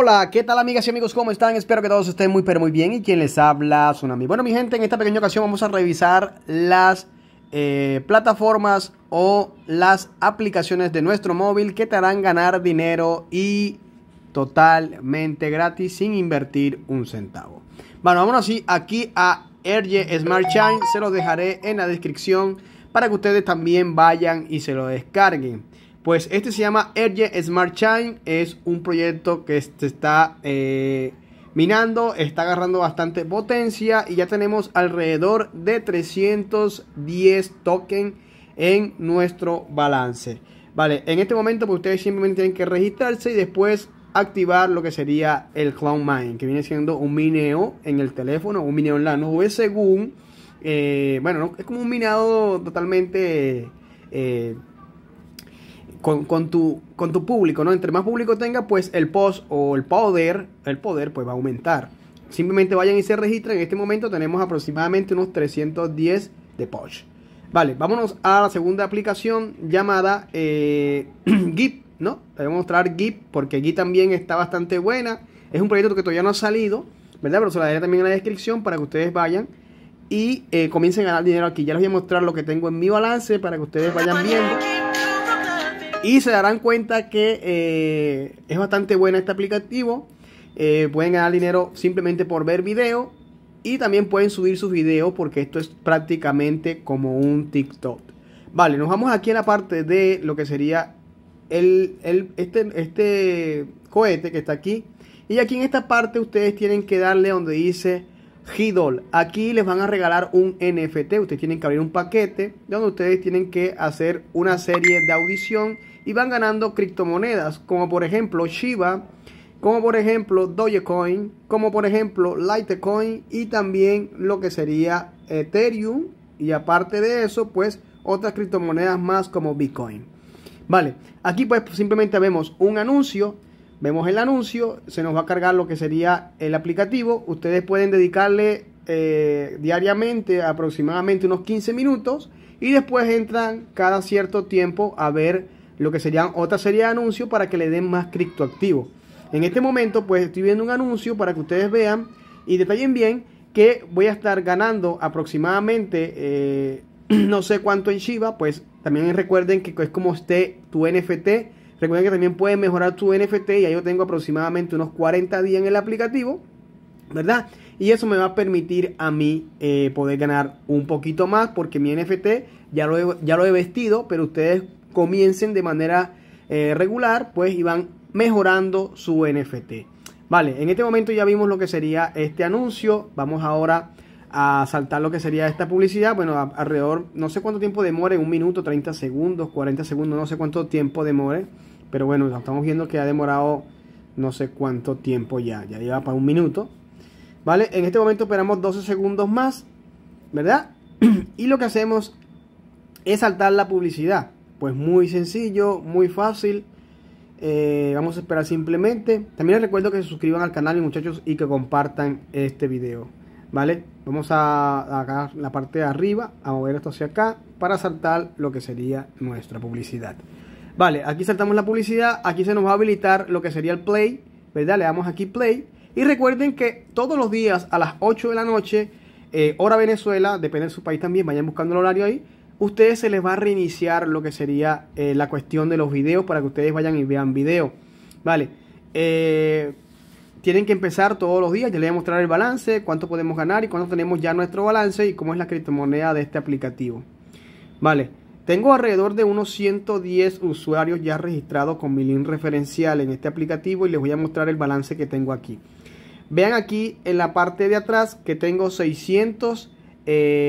Hola, ¿qué tal amigas y amigos? ¿Cómo están? Espero que todos estén muy pero muy bien y quien les habla Tsunami. Bueno mi gente, en esta pequeña ocasión vamos a revisar las eh, plataformas o las aplicaciones de nuestro móvil que te harán ganar dinero y totalmente gratis sin invertir un centavo. Bueno, vámonos así aquí a Erge Smart Shine, se los dejaré en la descripción para que ustedes también vayan y se lo descarguen. Pues este se llama Erge Smart Chain, es un proyecto que se está eh, minando, está agarrando bastante potencia y ya tenemos alrededor de 310 tokens en nuestro balance. Vale, en este momento pues ustedes simplemente tienen que registrarse y después activar lo que sería el Cloud Mine, que viene siendo un mineo en el teléfono, un mineo en la nube según, eh, bueno, es como un minado totalmente... Eh, con, con, tu, con tu público, ¿no? Entre más público tenga, pues el post o el poder, el poder pues va a aumentar. Simplemente vayan y se registren. En este momento tenemos aproximadamente unos 310 de post. Vale, vámonos a la segunda aplicación llamada eh, GIP, ¿no? Te voy a mostrar GIP porque Gip también está bastante buena. Es un proyecto que todavía no ha salido, ¿verdad? Pero se la dejaré también en la descripción para que ustedes vayan y eh, comiencen a ganar dinero aquí. Ya les voy a mostrar lo que tengo en mi balance para que ustedes vayan viendo. Y se darán cuenta que eh, es bastante buena este aplicativo. Eh, pueden ganar dinero simplemente por ver video. Y también pueden subir sus videos porque esto es prácticamente como un TikTok. Vale, nos vamos aquí a la parte de lo que sería el, el, este, este cohete que está aquí. Y aquí en esta parte ustedes tienen que darle donde dice Hidol. Aquí les van a regalar un NFT. Ustedes tienen que abrir un paquete donde ustedes tienen que hacer una serie de audición y van ganando criptomonedas, como por ejemplo Shiba, como por ejemplo Dogecoin, como por ejemplo Litecoin y también lo que sería Ethereum. Y aparte de eso, pues otras criptomonedas más como Bitcoin. Vale, aquí pues simplemente vemos un anuncio Vemos el anuncio, se nos va a cargar lo que sería el aplicativo. Ustedes pueden dedicarle eh, diariamente aproximadamente unos 15 minutos y después entran cada cierto tiempo a ver lo que serían otra serie de anuncios para que le den más criptoactivo. En este momento pues estoy viendo un anuncio para que ustedes vean y detallen bien que voy a estar ganando aproximadamente eh, no sé cuánto en Shiba, pues también recuerden que es como esté tu NFT Recuerden que también pueden mejorar tu NFT, ya yo tengo aproximadamente unos 40 días en el aplicativo, ¿verdad? Y eso me va a permitir a mí eh, poder ganar un poquito más porque mi NFT ya lo he, ya lo he vestido, pero ustedes comiencen de manera eh, regular, pues y van mejorando su NFT. Vale, en este momento ya vimos lo que sería este anuncio, vamos ahora a saltar lo que sería esta publicidad. Bueno, alrededor, no sé cuánto tiempo demore, un minuto, 30 segundos, 40 segundos, no sé cuánto tiempo demore. Pero bueno, estamos viendo que ha demorado no sé cuánto tiempo ya. Ya lleva para un minuto. ¿Vale? En este momento esperamos 12 segundos más. ¿Verdad? y lo que hacemos es saltar la publicidad. Pues muy sencillo, muy fácil. Eh, vamos a esperar simplemente. También les recuerdo que se suscriban al canal, muchachos, y que compartan este video. ¿Vale? Vamos a, a la parte de arriba, a mover esto hacia acá, para saltar lo que sería nuestra publicidad. Vale, aquí saltamos la publicidad, aquí se nos va a habilitar lo que sería el play, ¿verdad? Le damos aquí play. Y recuerden que todos los días a las 8 de la noche, eh, hora Venezuela, depende de su país también, vayan buscando el horario ahí, ustedes se les va a reiniciar lo que sería eh, la cuestión de los videos para que ustedes vayan y vean video. Vale, eh, tienen que empezar todos los días, ya les voy a mostrar el balance, cuánto podemos ganar y cuánto tenemos ya nuestro balance y cómo es la criptomoneda de este aplicativo. Vale. Tengo alrededor de unos 110 usuarios ya registrados con mi link referencial en este aplicativo y les voy a mostrar el balance que tengo aquí. Vean aquí en la parte de atrás que tengo 626 eh,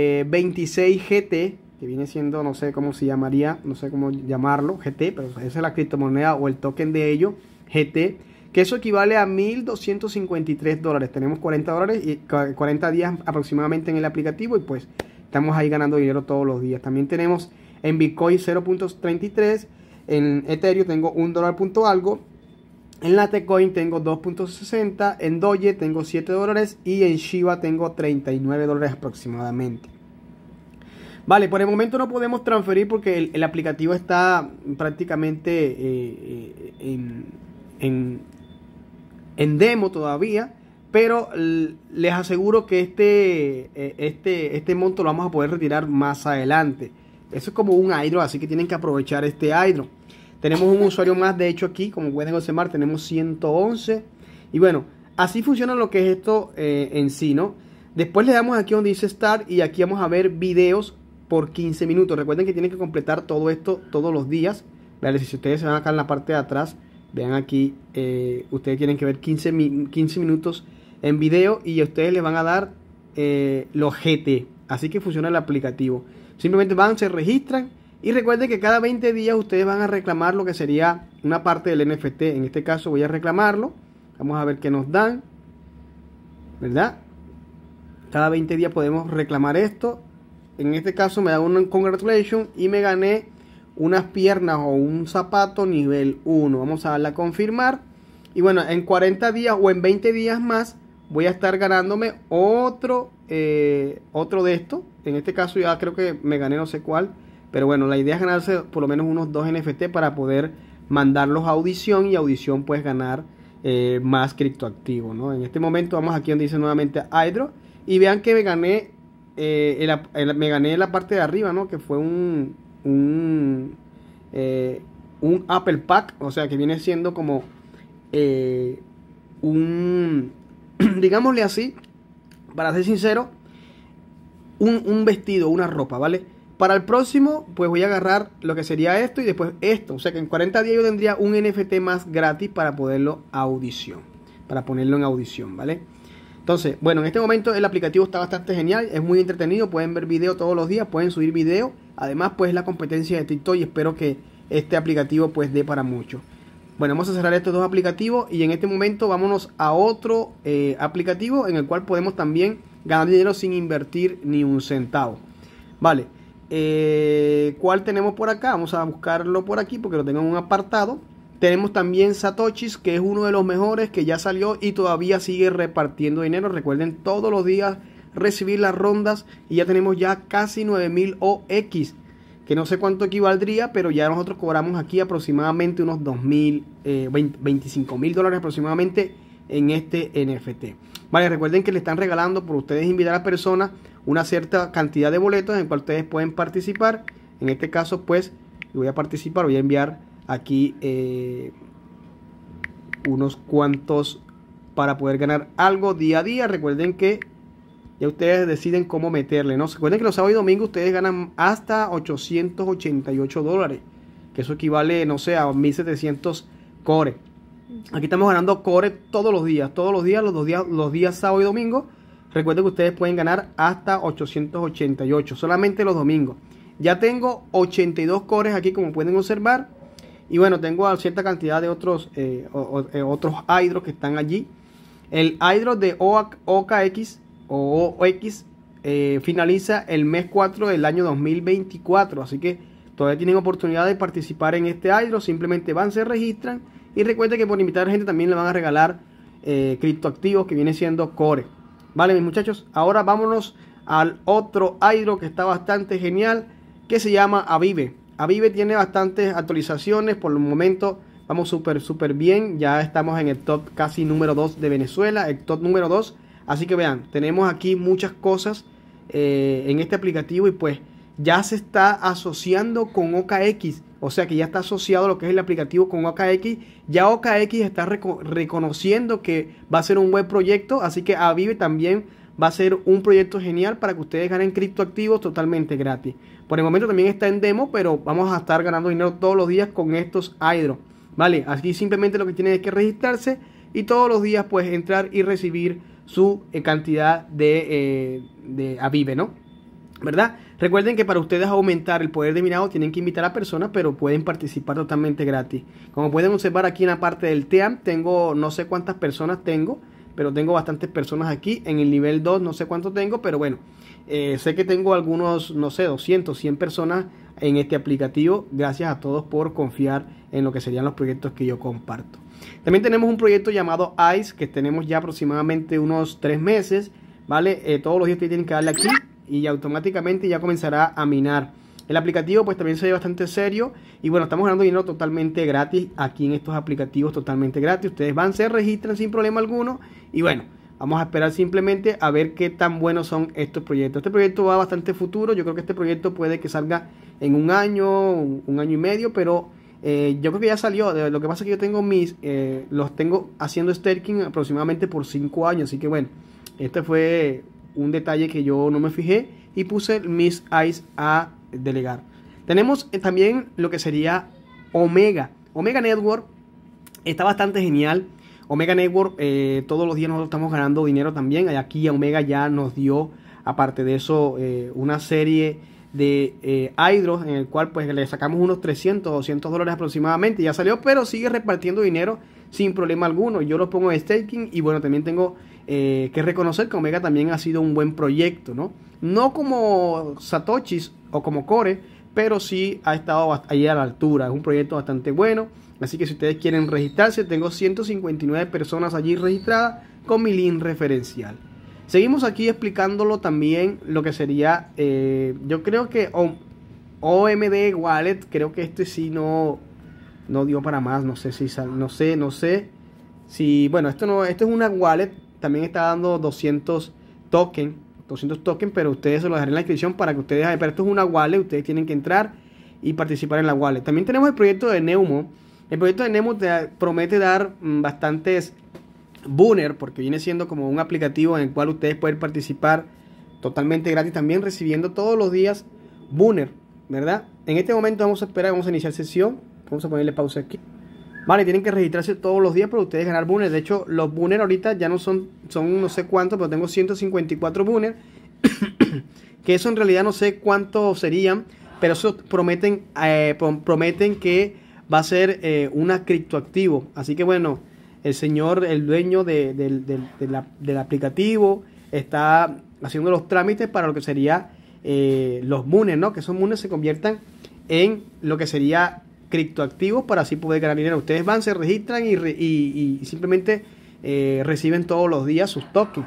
GT, que viene siendo, no sé cómo se llamaría, no sé cómo llamarlo, GT, pero esa es la criptomoneda o el token de ello, GT, que eso equivale a 1.253 dólares. Tenemos 40 dólares y 40 días aproximadamente en el aplicativo y pues estamos ahí ganando dinero todos los días. También tenemos en Bitcoin 0.33, en Ethereum tengo 1 dólar punto algo, en Latecoin tengo 2.60, en Doge tengo 7 dólares y en Shiba tengo 39 dólares aproximadamente. Vale, por el momento no podemos transferir porque el, aplicativo está prácticamente eh, eh, en, demo todavía, pero les aseguro que este, eh, este, este monto lo vamos a poder retirar más adelante eso es como un hidro así que tienen que aprovechar este hidro Tenemos un usuario más, de hecho, aquí, como pueden observar, tenemos 111. Y bueno, así funciona lo que es esto eh, en sí, ¿no? Después le damos aquí donde dice Start y aquí vamos a ver videos por 15 minutos. Recuerden que tienen que completar todo esto todos los días. si ustedes se van acá en la parte de atrás, vean aquí, eh, ustedes tienen que ver 15, minutos en video y ustedes le van a dar eh, los GT. Así que funciona el aplicativo. Simplemente van, se registran y recuerden que cada 20 días ustedes van a reclamar lo que sería una parte del NFT. En este caso voy a reclamarlo. Vamos a ver qué nos dan. ¿Verdad? Cada 20 días podemos reclamar esto. En este caso me da un congratulation y me gané unas piernas o un zapato nivel 1. Vamos a darle a confirmar. Y bueno, en 40 días o en 20 días más voy a estar ganándome otro eh, otro de estos. En este caso ya creo que me gané no sé cuál. Pero bueno, la idea es ganarse por lo menos unos dos NFT para poder mandarlos a audición y audición pues ganar eh, más criptoactivo. ¿no? En este momento vamos aquí donde dice nuevamente Hydro. Y vean que me gané, eh, me gané la parte de arriba, ¿no? Que fue un, un, un Apple Pack. O sea que viene siendo como un, digámosle así, para ser sincero, un, vestido, una ropa, ¿vale? Para el próximo, pues voy a agarrar lo que sería esto y después esto. O sea que en 40 días yo tendría un NFT más gratis para poderlo audición. Para ponerlo en audición, ¿vale? Entonces, bueno, en este momento el aplicativo está bastante genial, es muy entretenido, pueden ver video todos los días, pueden subir video. Además, pues la competencia de TikTok y espero que este aplicativo pues dé para mucho. Bueno, vamos a cerrar estos dos aplicativos y en este momento vámonos a otro eh, aplicativo en el cual podemos también ganar dinero sin invertir ni un centavo. Vale, eh, ¿cuál tenemos por acá? Vamos a buscarlo por aquí porque lo tengo en un apartado. Tenemos también Satoshis, que es uno de los mejores que ya salió y todavía sigue repartiendo dinero. Recuerden todos los días recibir las rondas y ya tenemos ya casi 9000 OX que no sé cuánto equivaldría, pero ya nosotros cobramos aquí aproximadamente unos 2.000, mil, 25 eh, mil dólares aproximadamente en este NFT. Vale, recuerden que le están regalando por ustedes invitar a personas una cierta cantidad de boletos en cual ustedes pueden participar. En este caso, pues, voy a participar, voy a enviar aquí eh, unos cuantos para poder ganar algo día a día. Recuerden que ya ustedes deciden cómo meterle, ¿no? Recuerden que los sábados y domingos ustedes ganan hasta 888 dólares, que eso equivale, no sé, a 1700 cores. Aquí estamos ganando cores todos los días, todos los días, los días, los días sábado y domingo. Recuerden que ustedes pueden ganar hasta 888, solamente los domingos. Ya tengo 82 cores aquí, como pueden observar. Y bueno, tengo cierta cantidad de otros, eh, eh otros que están allí. El hydro de OKX o X eh, finaliza el mes 4 del año 2024. Así que todavía tienen oportunidad de participar en este IDRO Simplemente van, se registran. Y recuerden que por invitar a gente también le van a regalar eh, criptoactivos que viene siendo core. Vale, mis muchachos, ahora vámonos al otro IDRO que está bastante genial. Que se llama Avive. Avive tiene bastantes actualizaciones. Por el momento vamos súper, súper bien. Ya estamos en el top casi número 2 de Venezuela. El top número 2 Así que vean, tenemos aquí muchas cosas eh, en este aplicativo y pues ya se está asociando con OKX. O sea que ya está asociado lo que es el aplicativo con OKX. Ya OKX está reconociendo que va a ser un buen proyecto. Así que Avive también va a ser un proyecto genial para que ustedes ganen criptoactivos totalmente gratis. Por el momento también está en demo, pero vamos a estar ganando dinero todos los días con estos Hydro. Vale, aquí simplemente lo que tienen es que registrarse y todos los días pues entrar y recibir su eh, cantidad de, eh, de, avive, ¿no? ¿Verdad? Recuerden que para ustedes aumentar el poder de mirado tienen que invitar a personas, pero pueden participar totalmente gratis. Como pueden observar aquí en la parte del TEAM, tengo no sé cuántas personas tengo, pero tengo bastantes personas aquí. En el nivel 2 no sé cuánto tengo, pero bueno, eh, sé que tengo algunos, no sé, 200, 100 personas en este aplicativo. Gracias a todos por confiar en lo que serían los proyectos que yo comparto. También tenemos un proyecto llamado ICE que tenemos ya aproximadamente unos tres meses. ¿Vale? Eh, todos los días tienen que darle aquí y automáticamente ya comenzará a minar. El aplicativo pues también se ve bastante serio y bueno, estamos ganando dinero totalmente gratis aquí en estos aplicativos totalmente gratis. Ustedes van, se registran sin problema alguno y bueno Vamos a esperar simplemente a ver qué tan buenos son estos proyectos. Este proyecto va bastante futuro. Yo creo que este proyecto puede que salga en un año, un año y medio, pero eh, yo creo que ya salió. Lo que pasa es que yo tengo mis, eh, los tengo haciendo staking aproximadamente por 5 años. Así que bueno, este fue un detalle que yo no me fijé y puse mis eyes a delegar. Tenemos eh, también lo que sería Omega. Omega Network está bastante genial. Omega Network, eh, todos los días nosotros estamos ganando dinero también. Aquí Omega ya nos dio, aparte de eso, eh, una serie de eh, en el cual pues le sacamos unos 300, 200 dólares aproximadamente. Ya salió, pero sigue repartiendo dinero sin problema alguno. Yo los pongo en staking y bueno, también tengo eh, que reconocer que Omega también ha sido un buen proyecto, ¿no? No como Satoshis o como Core, pero sí ha estado ahí a la altura. Es un proyecto bastante bueno Así que si ustedes quieren registrarse, tengo 159 personas allí registradas con mi link referencial. Seguimos aquí explicándolo también lo que sería, eh, yo creo que OMD Wallet, creo que este sí no, no dio para más, no sé si sal, no sé, no sé. Si, bueno, esto no, esto es una wallet, también está dando 200 tokens, 200 tokens, pero ustedes se los dejaré en la descripción para que ustedes, pero esto es una wallet, ustedes tienen que entrar y participar en la wallet. También tenemos el proyecto de Neumo, el proyecto de Nemo te promete dar mm, bastantes booner, porque viene siendo como un aplicativo en el cual ustedes pueden participar totalmente gratis, también recibiendo todos los días booner, ¿verdad? En este momento vamos a esperar, vamos a iniciar sesión, vamos a ponerle pausa aquí. Vale, tienen que registrarse todos los días para ustedes ganar booner. De hecho, los booner ahorita ya no son, son no sé cuántos, pero tengo 154 booner. que eso en realidad no sé cuántos serían, pero eso prometen, eh, prometen que va a ser eh, un una criptoactivo. Así que bueno, el señor, el dueño del aplicativo, está haciendo los trámites para lo que sería eh, los munes, ¿no? Que esos munes se conviertan en lo que sería criptoactivos para así poder ganar dinero. Ustedes van, se registran y, simplemente eh, reciben todos los días sus tokens.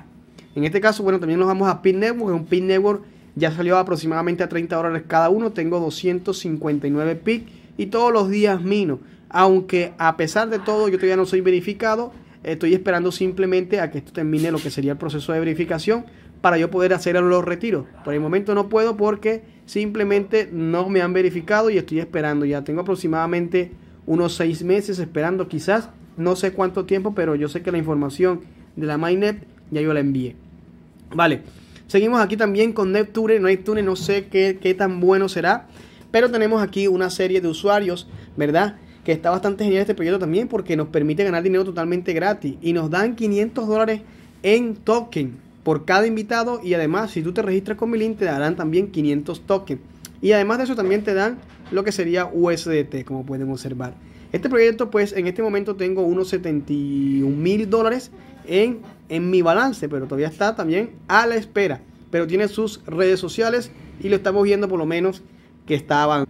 En este caso, bueno, también nos vamos a Pin Network, que un Pin Network ya salió aproximadamente a 30 dólares cada uno. Tengo 259 PIC y todos los días mino. Aunque a pesar de todo yo todavía no soy verificado, estoy esperando simplemente a que esto termine lo que sería el proceso de verificación para yo poder hacer los retiros. Por el momento no puedo porque simplemente no me han verificado y estoy esperando. Ya tengo aproximadamente unos seis meses esperando quizás, no sé cuánto tiempo, pero yo sé que la información de la MyNet ya yo la envié. Vale, seguimos aquí también con Neptune. Neptune no sé qué, qué tan bueno será. Pero tenemos aquí una serie de usuarios, ¿verdad? Que está bastante genial este proyecto también porque nos permite ganar dinero totalmente gratis y nos dan 500 dólares en token por cada invitado y además si tú te registras con mi link te darán también 500 tokens. Y además de eso también te dan lo que sería USDT, como pueden observar. Este proyecto, pues en este momento tengo unos 71 mil dólares en, en, mi balance, pero todavía está también a la espera. Pero tiene sus redes sociales y lo estamos viendo por lo menos que estaban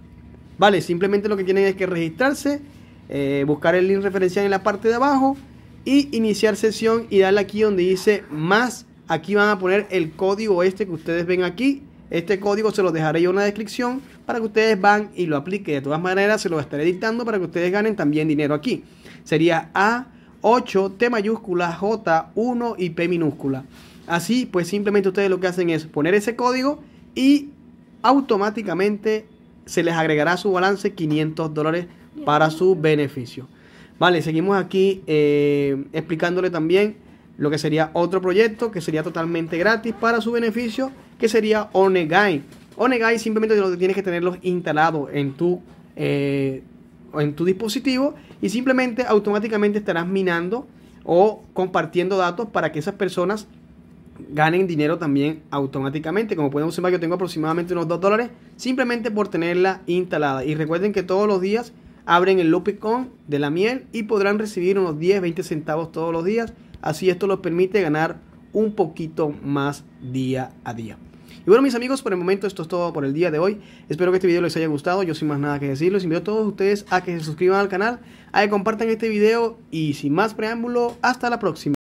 Vale, simplemente lo que tienen es que registrarse, eh, buscar el link referencial en la parte de abajo y iniciar sesión y darle aquí donde dice más. Aquí van a poner el código este que ustedes ven aquí. Este código se lo dejaré yo en la descripción para que ustedes van y lo apliquen. De todas maneras, se lo estaré dictando para que ustedes ganen también dinero aquí. Sería A8, T mayúscula, J1 y P minúscula. Así, pues simplemente ustedes lo que hacen es poner ese código y automáticamente se les agregará a su balance 500 dólares para su beneficio. Vale, seguimos aquí eh, explicándole también lo que sería otro proyecto que sería totalmente gratis para su beneficio, que sería Onegai. Onegai simplemente lo que tienes que tenerlos instalados en tu, eh, en tu dispositivo y simplemente automáticamente estarás minando o compartiendo datos para que esas personas ganen dinero también automáticamente. Como pueden observar, yo tengo aproximadamente unos 2 dólares simplemente por tenerla instalada. Y recuerden que todos los días abren el con de la miel y podrán recibir unos 10, 20 centavos todos los días. Así esto los permite ganar un poquito más día a día. Y bueno, mis amigos, por el momento esto es todo por el día de hoy. Espero que este video les haya gustado. Yo sin más nada que decir, les invito a todos ustedes a que se suscriban al canal, a que compartan este video y sin más preámbulo, hasta la próxima.